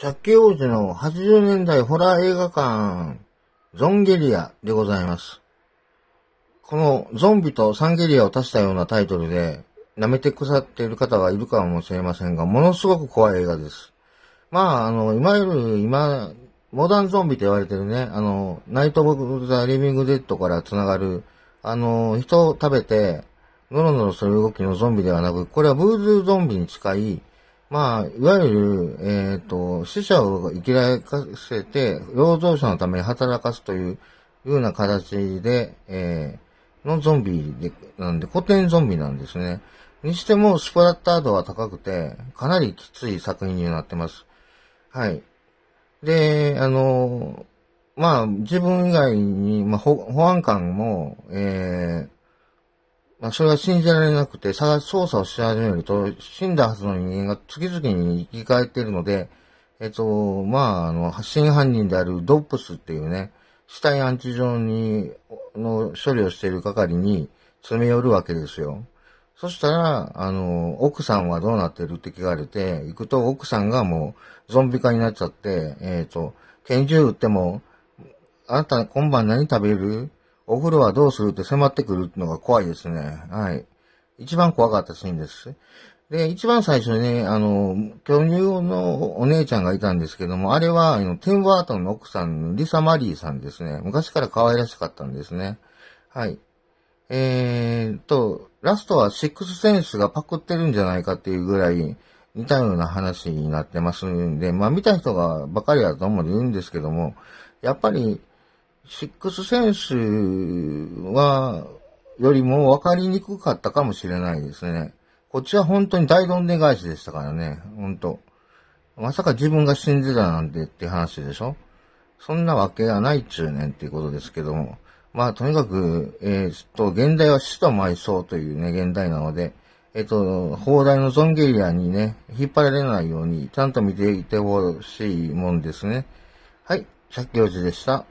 着王子の80年代ホラー映画館、ゾンゲリアでございます。このゾンビとサンゲリアを足したようなタイトルで、舐めて腐っている方がいるかもしれませんが、ものすごく怖い映画です。まあ、あの、いわゆる今、モダンゾンビと言われてるね、あの、ナイト・オブ・ザ・リビング・デッドから繋がる、あの、人を食べて、ノロノロする動きのゾンビではなく、これはブーズーゾンビに近い、まあ、いわゆる、えっ、ー、と、死者を生き返かせて、労働者のために働かすという、ような形で、えー、のゾンビで、なんで、古典ゾンビなんですね。にしても、スプラッター度は高くて、かなりきつい作品になってます。はい。で、あの、まあ、自分以外に、まあ、保安官も、えー、まそれが信じられなくて、捜査をし始めると、死んだはずの人間が次々に生き返っているので、えっと、まあ、あの、真犯人であるドップスっていうね、死体安置所に、の処理をしている係に詰め寄るわけですよ。そしたら、あの、奥さんはどうなってるって聞かれて、行くと奥さんがもうゾンビ化になっちゃって、えっ、と、拳銃撃っても、あなた今晩何食べるお風呂はどうするって迫ってくるのが怖いですね。はい。一番怖かったシーンです。で、一番最初にね、あの、巨乳のお姉ちゃんがいたんですけども、あれは、あの、ティンバートンの奥さん、のリサ・マリーさんですね。昔から可愛らしかったんですね。はい。えーと、ラストはシックスセンスがパクってるんじゃないかっていうぐらい似たような話になってますんで、まあ見た人がばかりだと思うで言うんですけども、やっぱりシックスセンスは、よりも分かりにくかったかもしれないですね。こっちは本当に大どんで返しでしたからね。本当まさか自分が死んでたなんてって話でしょそんなわけがないっちゅうねんっていうことですけども。まあ、とにかく、えー、っと、現代は死と埋葬というね、現代なので、えっと、放題のゾンゲリアにね、引っ張られないように、ちゃんと見ていてほしいもんですね。はい、百教授でした。